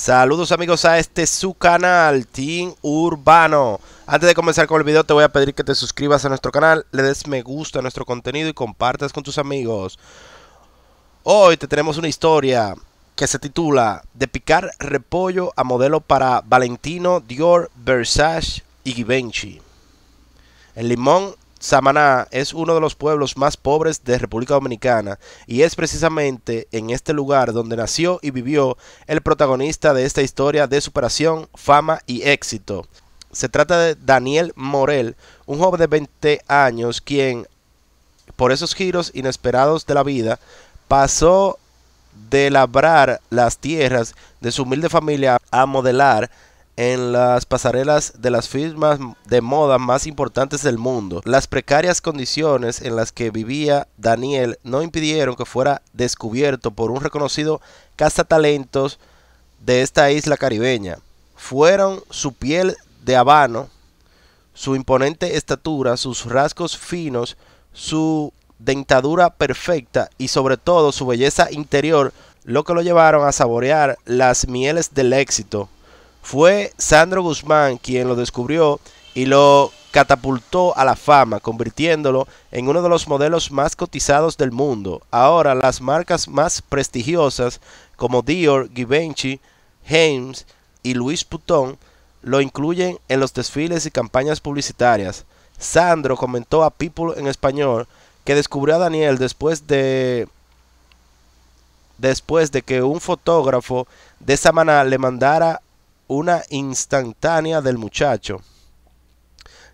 Saludos amigos a este su canal, Team Urbano. Antes de comenzar con el video te voy a pedir que te suscribas a nuestro canal, le des me gusta a nuestro contenido y compartas con tus amigos. Hoy te tenemos una historia que se titula De picar repollo a modelo para Valentino, Dior, Versace y Givenchy. El limón Samaná es uno de los pueblos más pobres de República Dominicana y es precisamente en este lugar donde nació y vivió el protagonista de esta historia de superación, fama y éxito. Se trata de Daniel Morel, un joven de 20 años quien, por esos giros inesperados de la vida, pasó de labrar las tierras de su humilde familia a modelar en las pasarelas de las firmas de moda más importantes del mundo. Las precarias condiciones en las que vivía Daniel no impidieron que fuera descubierto por un reconocido cazatalentos de esta isla caribeña. Fueron su piel de habano, su imponente estatura, sus rasgos finos, su dentadura perfecta y sobre todo su belleza interior lo que lo llevaron a saborear las mieles del éxito fue Sandro Guzmán quien lo descubrió y lo catapultó a la fama, convirtiéndolo en uno de los modelos más cotizados del mundo. Ahora las marcas más prestigiosas como Dior, Givenchy, James y Louis Vuitton lo incluyen en los desfiles y campañas publicitarias. Sandro comentó a People en español que descubrió a Daniel después de después de que un fotógrafo de Samaná le mandara una instantánea del muchacho.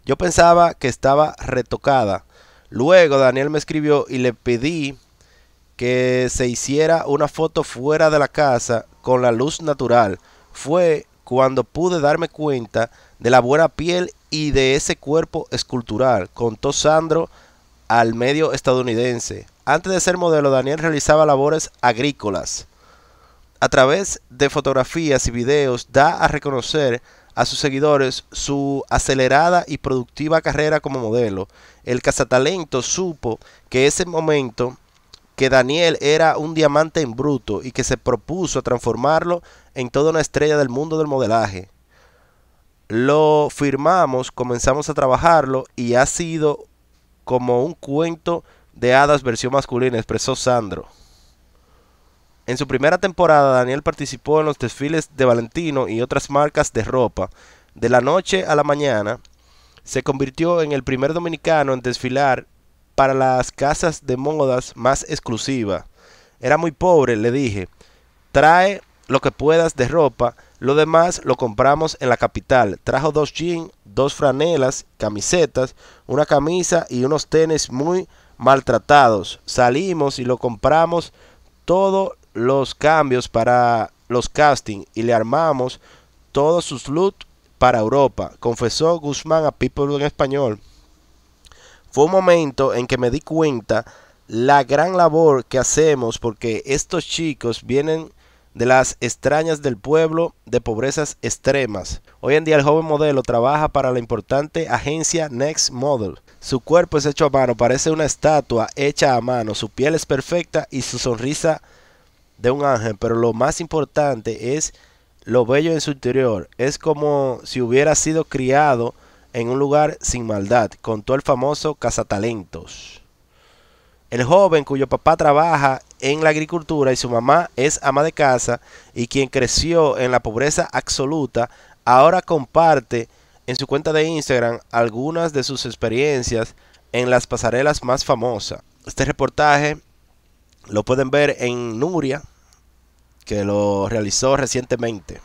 Yo pensaba que estaba retocada. Luego Daniel me escribió y le pedí que se hiciera una foto fuera de la casa con la luz natural. Fue cuando pude darme cuenta de la buena piel y de ese cuerpo escultural, contó Sandro al medio estadounidense. Antes de ser modelo, Daniel realizaba labores agrícolas a través de fotografías y videos da a reconocer a sus seguidores su acelerada y productiva carrera como modelo. El cazatalento supo que ese momento que Daniel era un diamante en bruto y que se propuso a transformarlo en toda una estrella del mundo del modelaje. Lo firmamos, comenzamos a trabajarlo y ha sido como un cuento de hadas versión masculina, expresó Sandro. En su primera temporada, Daniel participó en los desfiles de Valentino y otras marcas de ropa. De la noche a la mañana, se convirtió en el primer dominicano en desfilar para las casas de modas más exclusivas. Era muy pobre, le dije. Trae lo que puedas de ropa, lo demás lo compramos en la capital. Trajo dos jeans, dos franelas, camisetas, una camisa y unos tenis muy maltratados. Salimos y lo compramos todo los cambios para los castings y le armamos todos sus loot para Europa, confesó Guzmán a People en español. Fue un momento en que me di cuenta la gran labor que hacemos porque estos chicos vienen de las extrañas del pueblo de pobrezas extremas. Hoy en día el joven modelo trabaja para la importante agencia Next Model. Su cuerpo es hecho a mano, parece una estatua hecha a mano, su piel es perfecta y su sonrisa de un ángel, pero lo más importante es lo bello en su interior. Es como si hubiera sido criado en un lugar sin maldad, contó el famoso cazatalentos. El joven cuyo papá trabaja en la agricultura y su mamá es ama de casa y quien creció en la pobreza absoluta, ahora comparte en su cuenta de Instagram algunas de sus experiencias en las pasarelas más famosas. Este reportaje lo pueden ver en Nuria, que lo realizó recientemente.